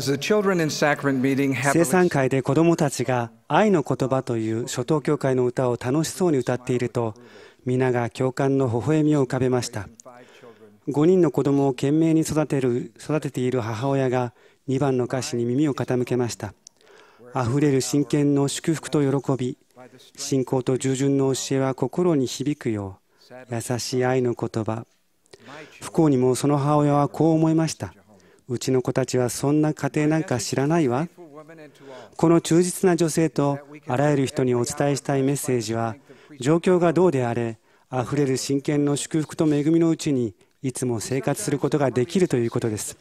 生産会で子どもたちが「愛の言葉」という初等教会の歌を楽しそうに歌っていると皆が共感の微笑みを浮かべました5人の子どもを懸命に育てる育てている母親が2番の歌詞に耳を傾けましたあふれる真剣の祝福と喜び信仰と従順の教えは心に響くよう優しい愛の言葉不幸にもその母親はこう思いましたうちの子たちはそんな家庭なんか知らないわ。この忠実な女性とあらゆる人にお伝えしたいメッセージは、状況がどうであれ、あふれる真剣の祝福と恵みのうちに、いつも生活することができるということです。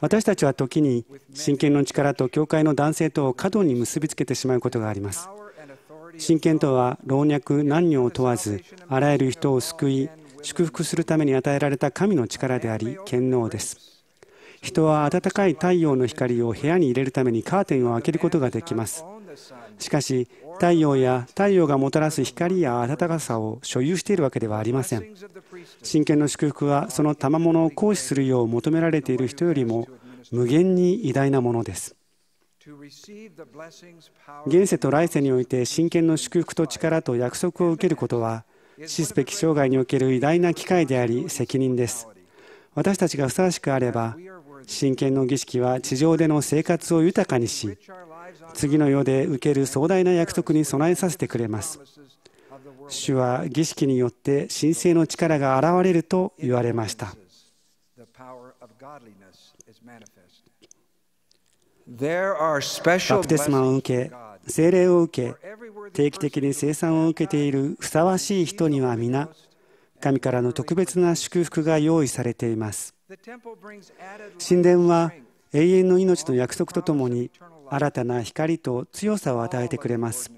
私たちは時に、真剣の力と教会の男性とを過度に結びつけてしまうことがあります。真剣とは老若男女を問わず、あらゆる人を救い、祝福するために与えられた神の力であり、権能です。人は暖かい太陽の光を部屋に入れるためにカーテンを開けることができますしかし太陽や太陽がもたらす光や暖かさを所有しているわけではありません真剣の祝福はその賜物を行使するよう求められている人よりも無限に偉大なものです現世と来世において真剣の祝福と力と約束を受けることは死すべき生涯における偉大な機会であり責任です私たちがふさわしくあれば真剣の儀式は地上での生活を豊かにし次の世で受ける壮大な約束に備えさせてくれます主は儀式によって神聖の力が現れると言われましたバプテスマを受け聖霊を受け定期的に生産を受けているふさわしい人には皆神からの特別な祝福が用意されています神殿は永遠の命の約束とともに新たな光と強さを与えてくれます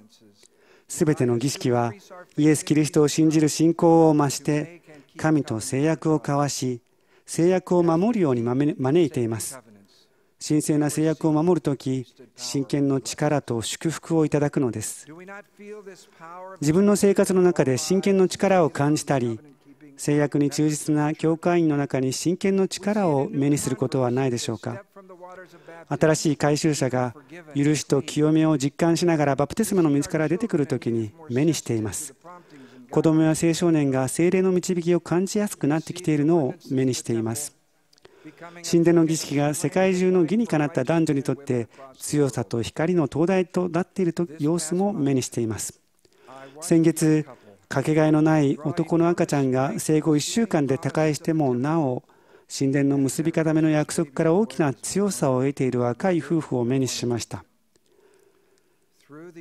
全ての儀式はイエス・キリストを信じる信仰を増して神と制約を交わし制約を守るように招いています神聖な制約を守るとき真剣の力と祝福をいただくのです自分の生活の中で真剣の力を感じたり制約に忠実な教会員の中に真剣の力を目にすることはないでしょうか新しい改収者が許しと清めを実感しながらバプテスマの水から出てくるときに目にしています子どもや青少年が精霊の導きを感じやすくなってきているのを目にしています神殿の儀式が世界中の義にかなった男女にとって強さと光の灯台となっている様子も目にしています先月かけがえのない男の赤ちゃんが生後1週間で他界してもなお神殿の結び固めの約束から大きな強さを得ている若い夫婦を目にしました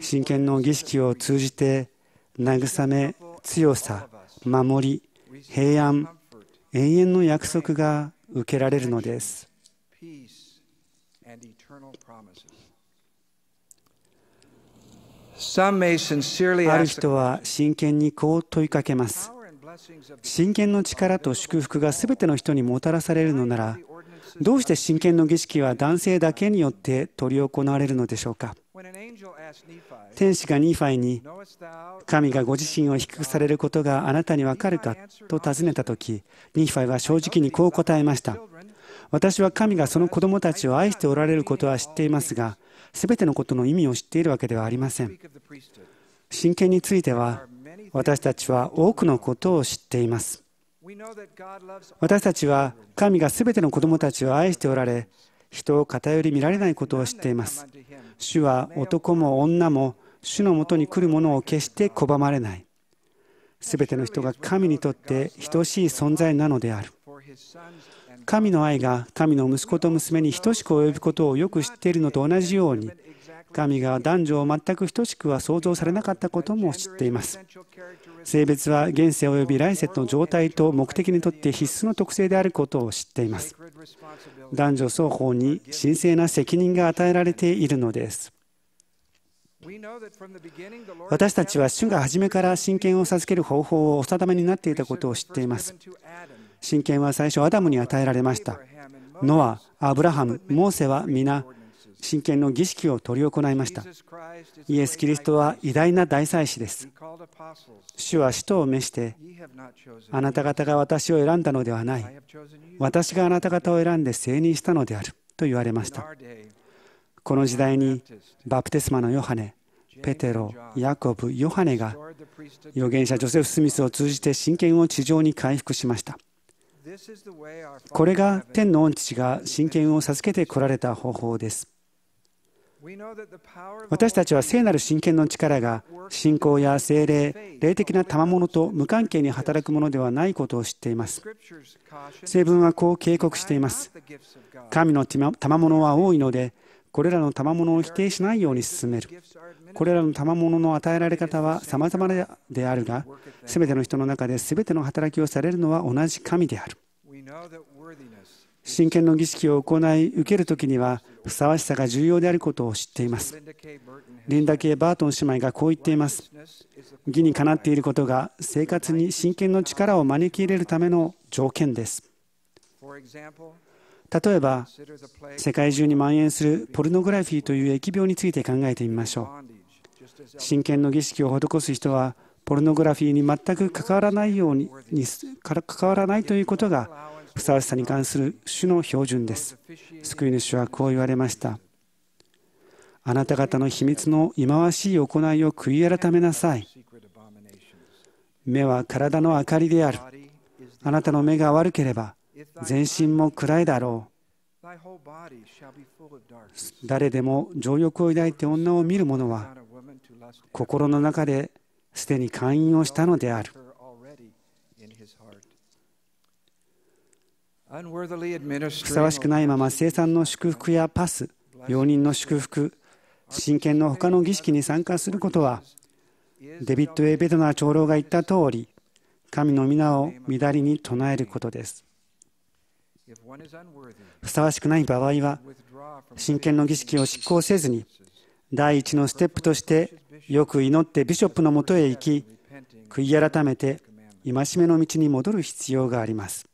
真剣の儀式を通じて慰め強さ守り平安永遠の約束が受けられるのですある人は真剣にこう問いかけます。真剣の力と祝福が全ての人にもたらされるのなら、どうして真剣の儀式は男性だけによって執り行われるのでしょうか。天使がニーファイに、神がご自身を低くされることがあなたにわかるかと尋ねたとき、ニーファイは正直にこう答えました。私は神がその子供たちを愛しておられることは知っていますが、全てのことの意味を知っているわけではありません真剣については私たちは多くのことを知っています私たちは神が全ての子どもたちを愛しておられ人を偏り見られないことを知っています主は男も女も主のもとに来るものを決して拒まれないすべての人が神にとって等しい存在なのである神の愛が神の息子と娘に等しく及ぶことをよく知っているのと同じように神が男女を全く等しくは想像されなかったことも知っています性別は現世及び来世の状態と目的にとって必須の特性であることを知っています男女双方に神聖な責任が与えられているのです私たちは主が初めから神権を授ける方法をお定めになっていたことを知っています。神権は最初アダムに与えられました。ノア、アブラハム、モーセは皆、神権の儀式を執り行いました。イエス・キリストは偉大な大祭司です。主は使徒を召して、あなた方が私を選んだのではない、私があなた方を選んで聖任したのであると言われました。この時代にバプテスマのヨハネペテロヤコブヨハネが預言者ジョセフ・スミスを通じて神権を地上に回復しましたこれが天の御父が神権を授けてこられた方法です私たちは聖なる神権の力が信仰や精霊、霊的な賜物と無関係に働くものではないことを知っています。聖文はこう警告しています。神の賜物は多いので、これらの賜物を否定しないように進めるこれらの賜物の与えられ方は様々であるが全ての人の中で全ての働きをされるのは同じ神である真剣の儀式を行い受ける時にはふさわしさが重要であることを知っていますリンダ・ケバートン姉妹がこう言っています義にかなっていることが生活に真剣の力を招き入れるための条件です例えば世界中に蔓延するポルノグラフィーという疫病について考えてみましょう真剣の儀式を施す人はポルノグラフィーに全く関わらないように関わらないということがふさわしさに関する種の標準です救い主はこう言われましたあなた方の秘密の忌まわしい行いを悔い改めなさい目は体の明かりであるあなたの目が悪ければ全身も暗いだろう誰でも情欲を抱いて女を見る者は心の中ですでに勧誘をしたのであるふさわしくないまま生産の祝福やパス容認の祝福親権の他の儀式に参加することはデビッド・エベドナー長老が言った通り神の皆を乱りに唱えることですふさわしくない場合は、真剣の儀式を執行せずに、第一のステップとして、よく祈ってビショップのもとへ行き、悔い改めて、戒めの道に戻る必要があります。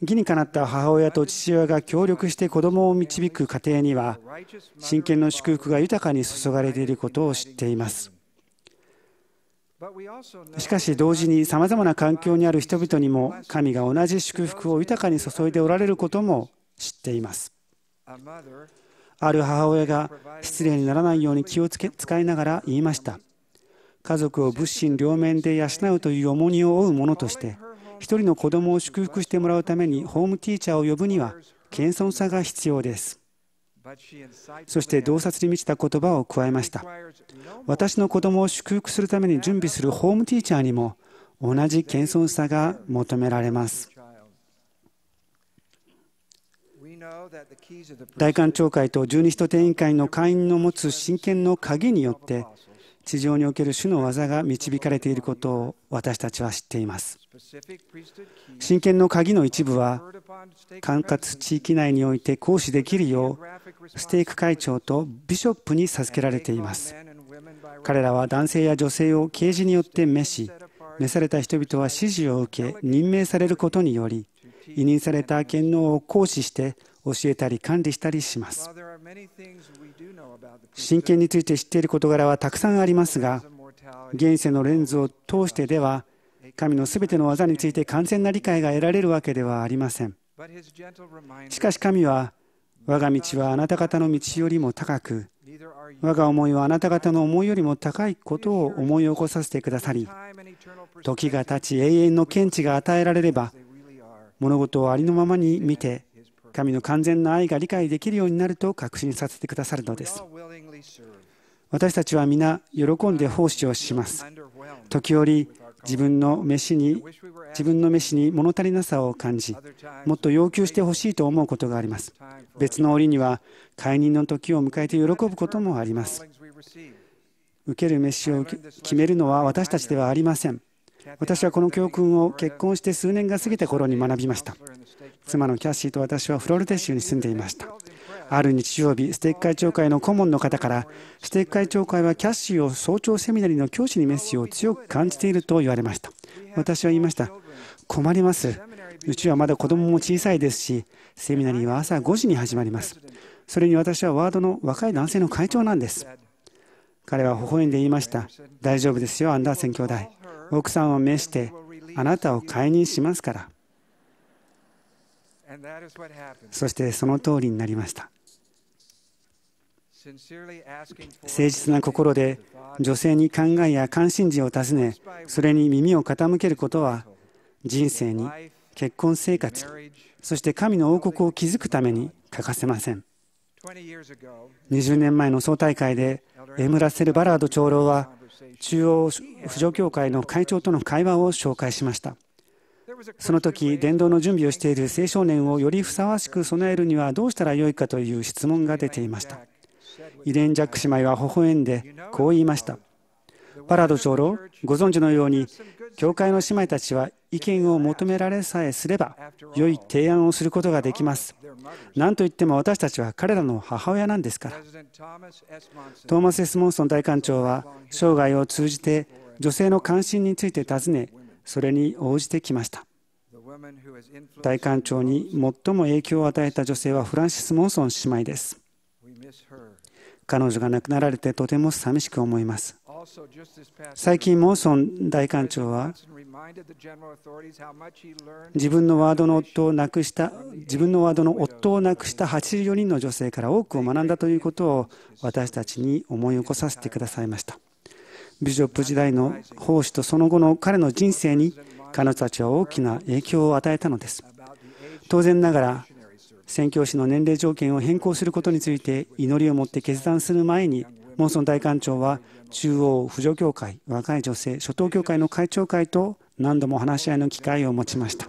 義にかなった母親と父親が協力して子供を導く家庭には、真剣の祝福が豊かに注がれていることを知っています。しかし同時にさまざまな環境にある人々にも神が同じ祝福を豊かに注いでおられることも知っています。ある母親が失礼にならないように気をつけ使いながら言いました。家族を物心両面で養うという重荷を負うものとして、一人の子供を祝福してもらうためにホームティーチャーを呼ぶには謙遜さが必要です。そして洞察に満ちた言葉を加えました私の子供を祝福するために準備するホームティーチャーにも同じ謙遜さが求められます大官庁会と十二使徒定員会の会員の持つ真剣の鍵によって地上における主の技が導かれていることを私たちは知っています真剣の鍵の一部は管轄地域内において行使できるようステーク会長とビショップに授けられています彼らは男性や女性を刑事によって召し召された人々は指示を受け任命されることにより委任された権能を行使して教えたり管理したりします真剣について知っている事柄はたくさんありますが現世のレンズを通してでは神のすべての技について完全な理解が得られるわけではありませんしかし神は我が道はあなた方の道よりも高く我が思いはあなた方の思いよりも高いことを思い起こさせてくださり時が経ち永遠の見地が与えられれば物事をありのままに見て神の完全な愛が理解できるようになると確信させてくださるのです。私たちは皆喜んで奉仕をします。時折自分の飯に自分の飯に物足りなさを感じ、もっと要求してほしいと思うことがあります。別の折には解任の時を迎えて喜ぶこともあります。受ける飯を決めるのは私たちではありません。私はこの教訓を結婚して数年が過ぎた頃に学びました。妻のキャッシーと私はフロルテ州に住んでいましたある日曜日ステッカー協会の顧問の方からステッカー協会はキャッシーを早朝セミナリの教師にメッよを強く感じていると言われました私は言いました困りますうちはまだ子供も小さいですしセミナリーは朝5時に始まりますそれに私はワードの若い男性の会長なんです彼は微笑んで言いました大丈夫ですよアンダーセン兄弟奥さんを召してあなたを解任しますからそしてその通りになりました誠実な心で女性に考えや関心事を尋ねそれに耳を傾けることは人生に結婚生活そして神の王国を築くために欠かせません20年前の総大会でエムラセル・バラード長老は中央婦女協会の会長との会話を紹介しましたその時伝道の準備をしている青少年をよりふさわしく備えるにはどうしたらよいかという質問が出ていましたイレン・ジャック姉妹は微笑んでこう言いましたパラド長老ご存知のように教会の姉妹たちは意見を求められさえすれば良い提案をすることができます何といっても私たちは彼らの母親なんですからトーマス・エスモンソン大官長は生涯を通じて女性の関心について尋ねそれに応じてきました大官庁に最も影響を与えた女性はフランシス・モンソン姉妹です。彼女が亡くなられてとても寂しく思います。最近、モーソン大官庁は自分のワードの夫を亡くした自分のワードの夫を亡くした84人の女性から多くを学んだということを私たちに思い起こさせてくださいました。ビショップ時代の奉仕とその後の彼の人生に彼女たちは大きな影響を与えたのです当然ながら宣教師の年齢条件を変更することについて祈りを持って決断する前にモンソン大官庁は中央婦女協会若い女性諸等協会の会長会と何度も話し合いの機会を持ちました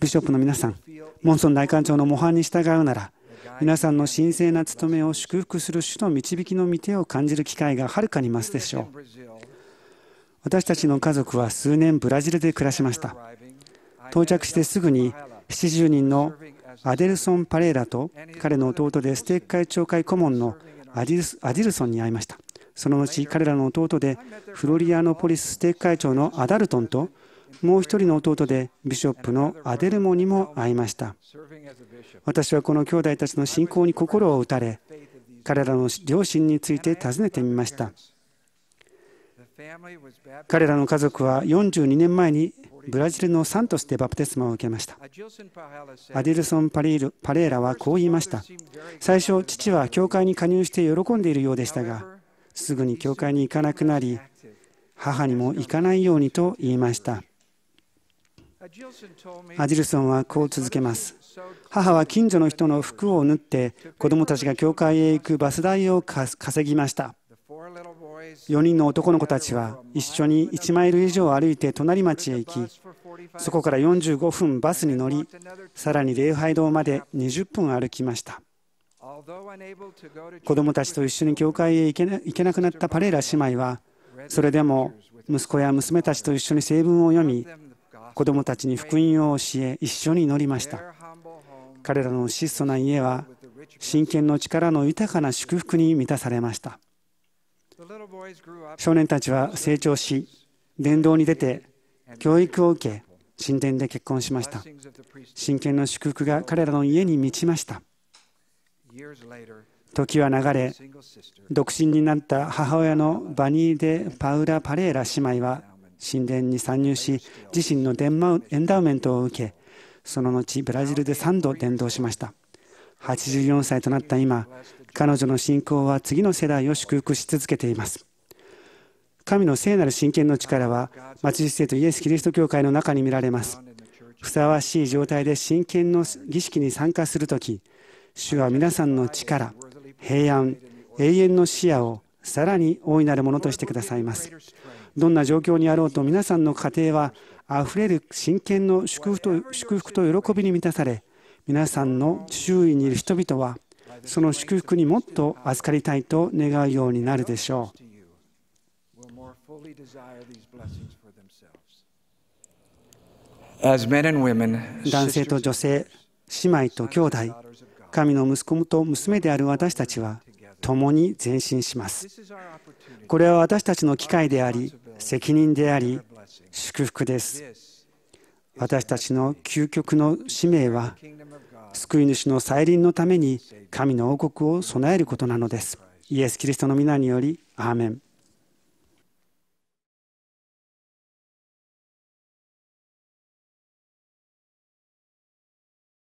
ビショップの皆さんモンソン大官庁の模範に従うなら皆さんの神聖な務めを祝福する主の導きの御手を感じる機会がはるかに増すでしょう私たちの家族は数年ブラジルで暮らしました到着してすぐに70人のアデルソン・パレーラと彼の弟でステーク会長会顧問のアディルソンに会いましたその後彼らの弟でフロリアノポリスステーク会長のアダルトンともう一人の弟でビショップのアデルモにも会いました私はこの兄弟たちの信仰に心を打たれ彼らの両親について尋ねてみました彼らの家族は42年前にブラジルのサントスでバプテスマを受けましたアディルソン・パレーラはこう言いました最初父は教会に加入して喜んでいるようでしたがすぐに教会に行かなくなり母にも行かないようにと言いましたアディルソンはこう続けます母は近所の人の服を縫って子どもたちが教会へ行くバス代を稼ぎました4人の男の子たちは一緒に1マイル以上歩いて隣町へ行きそこから45分バスに乗りさらに礼拝堂まで20分歩きました子どもたちと一緒に教会へ行けなくなったパレーラ姉妹はそれでも息子や娘たちと一緒に成文を読み子どもたちに福音を教え一緒に祈りました彼らの質素な家は真剣の力の豊かな祝福に満たされました少年たちは成長し、伝道に出て、教育を受け、神殿で結婚しました。真剣の祝福が彼らの家に満ちました。時は流れ、独身になった母親のバニー・デ・パウラ・パレーラ姉妹は神殿に参入し、自身のエンダウメントを受け、その後、ブラジルで3度伝道しました。84歳となった今彼女の信仰は次の世代を祝福し続けています神の聖なる真剣の力は町実生とイエス・キリスト教会の中に見られますふさわしい状態で真剣の儀式に参加するとき主は皆さんの力平安永遠の視野をさらに大いなるものとしてくださいますどんな状況にあろうと皆さんの家庭はあふれる真剣の祝福と祝福と喜びに満たされ皆さんの周囲にいる人々はその祝福にもっと預かりたいと願うようになるでしょう。男性と女性、姉妹と兄弟、神の息子と娘である私たちは共に前進します。これは私たちの機会であり、責任であり、祝福です。私たちの究極の使命は救い主の再臨のために神の王国を備えることなのですイエス・キリストの皆によりアーメン